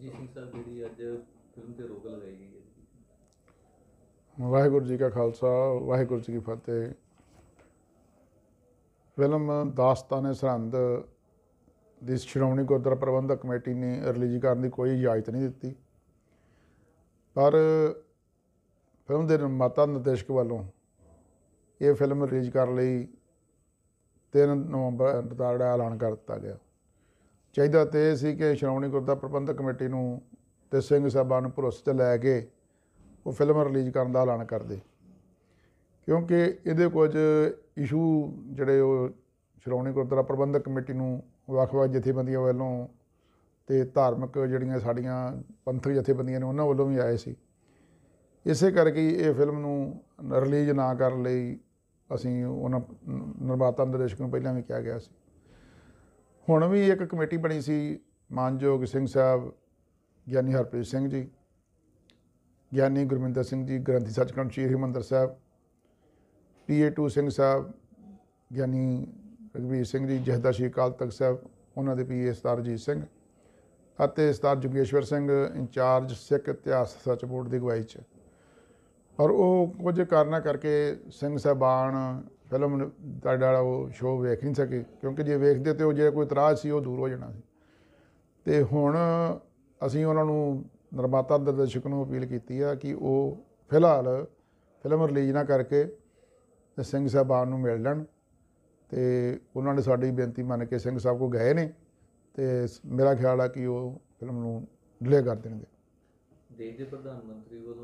ਜੀ ਸਿੰਘ ਸਾਹਿਬ ਜਿਹੜੀ ਅੱਜ ਫਿਲਮ ਤੇ ਰੋਕ ਲਗਾਈ ਗਈ ਹੈ ਵਾਹਿਗੁਰੂ ਜੀ ਕਾ ਖਾਲਸਾ ਵਾਹਿਗੁਰੂ ਜੀ ਕੀ ਫਤਿਹ ਫਿਲਮ ਦਾਸਤਾਨੇ ਸਰੰਦ ਦੀ ਸ਼੍ਰੋਮਣੀ ਗੁਰਦੁਆਰਾ ਪ੍ਰਬੰਧਕ ਕਮੇਟੀ ਨੇ ਰਿਲੀਜ਼ ਕਰਨ ਦੀ ਕੋਈ ਇਜਾਜ਼ਤ ਨਹੀਂ ਦਿੱਤੀ ਪਰ ਫਿਲਮ ਦੇ ਨਿਰਮਾਤਾ ਨਿਰਦੇਸ਼ਕ ਵੱਲੋਂ ਇਹ ਫਿਲਮ ਰਿਲੀਜ਼ ਕਰਨ ਲਈ 3 ਨਵੰਬਰ ਦਾ ਐਲਾਨ ਕਰ ਦਿੱਤਾ ਗਿਆ ਚਾਹੀਦਾ ਤੇ ਇਹ ਸੀ ਕਿ ਸ਼੍ਰੋਮਣੀ ਗੁਰਦਾ ਪ੍ਰਬੰਧਕ ਕਮੇਟੀ ਨੂੰ ਤੇ ਸਿੰਘ ਸਾਹਿਬਾਂ ਨੂੰ ਭਰੋਸੇ ਤੇ ਲੈ ਕੇ ਉਹ ਫਿਲਮ ਰਿਲੀਜ਼ ਕਰਨ ਦਾ ਐਲਾਨ ਕਰਦੇ ਕਿਉਂਕਿ ਇਹਦੇ ਕੁਝ ਇਸ਼ੂ ਜਿਹੜੇ ਉਹ ਸ਼੍ਰੋਮਣੀ ਗੁਰਦਾ ਪ੍ਰਬੰਧਕ ਕਮੇਟੀ ਨੂੰ ਵੱਖ-ਵੱਖ ਜਥੇਬੰਦੀਆਂ ਵੱਲੋਂ ਤੇ ਧਾਰਮਿਕ ਜਿਹੜੀਆਂ ਸਾਡੀਆਂ ਪੰਥਕ ਜਥੇਬੰਦੀਆਂ ਨੇ ਉਹਨਾਂ ਵੱਲੋਂ ਵੀ ਆਏ ਸੀ ਇਸੇ ਕਰਕੇ ਇਹ ਫਿਲਮ ਨੂੰ ਰਿਲੀਜ਼ ਨਾ ਕਰਨ ਲਈ ਅਸੀਂ ਉਹਨਾਂ ਨਿਰਮਾਤਾ ਨਿਰਦੇਸ਼ਕ ਨੂੰ ਪਹਿਲਾਂ ਵੀ ਕਿਹਾ ਗਿਆ ਸੀ ਹੁਣ ਵੀ ਇੱਕ ਕਮੇਟੀ ਬਣੀ ਸੀ ਮਾਨਯੋਗ ਸਿੰਘ ਸਾਹਿਬ ਗਿਆਨੀ ਹਰਪ੍ਰੀਤ ਸਿੰਘ ਜੀ ਗਿਆਨੀ ਗੁਰਮਿੰਦਰ ਸਿੰਘ ਜੀ ਗ੍ਰੰਥੀ ਸੱਚਖੰਡ ਸ਼੍ਰੀ ਹਰਿਮੰਦਰ ਸਾਹਿਬ ਪੀਏ 2 ਸਿੰਘ ਸਾਹਿਬ ਗਿਆਨੀ ਰਗਵੀਰ ਸਿੰਘ ਜੀ ਜਹਦਾ ਸ਼੍ਰੀ ਅਕਾਲ ਤਖਤ ਸਾਹਿਬ ਉਹਨਾਂ ਦੇ ਪੀਏ ਸਤਾਰਜੀਤ ਸਿੰਘ ਅਤੇ ਸਤਾਰ ਜੁਗੇਸ਼ਵਰ ਸਿੰਘ ਇੰਚਾਰਜ ਸਿੱਖ ਇਤਿਹਾਸ ਸੱਚ ਬੋਰਡ ਦੀ ਗਵਾਈ 'ਚ ਪਰ ਉਹ ਕੁਝ ਕਾਰਨਾ ਕਰਕੇ ਸਿੰਘ ਸਾਹਿਬਾਨ ਫਿਲਮ ਤੁਹਾਡਾ ਵਾਲਾ ਉਹ ਸ਼ੋਅ ਵੇਖ ਨਹੀਂ ਸਕੇ ਕਿਉਂਕਿ ਜੇ ਵੇਖਦੇ ਤੇ ਉਹ ਜੇ ਕੋਈ ਇਤਰਾਜ਼ ਸੀ ਉਹ ਦੂਰ ਹੋ ਜਾਣਾ ਸੀ ਤੇ ਹੁਣ ਅਸੀਂ ਉਹਨਾਂ ਨੂੰ ਨਿਰਮਾਤਾ ਦਰਸ਼ਕ ਨੂੰ ਅਪੀਲ ਕੀਤੀ ਆ ਕਿ ਉਹ ਫਿਲਹਾਲ ਫਿਲਮ ਰਿਲੀਜ਼ ਨਾ ਕਰਕੇ ਤੇ ਸਿੰਘ ਸਾਹਿਬਾਨ ਨੂੰ ਮਿਲ ਲੈਣ ਤੇ ਉਹਨਾਂ ਨੇ ਸਾਡੀ ਬੇਨਤੀ ਮੰਨ ਕੇ ਸਿੰਘ ਸਾਹਿਬ ਕੋ ਗਏ ਨੇ ਤੇ ਮੇਰਾ ਖਿਆਲ ਆ ਕਿ ਉਹ ਫਿਲਮ ਨੂੰ ਡਿਲੇ ਕਰ ਦੇਣਗੇ ਦੇਸ਼ ਦੇ ਪ੍ਰਧਾਨ ਮੰਤਰੀ ਵੱਲੋਂ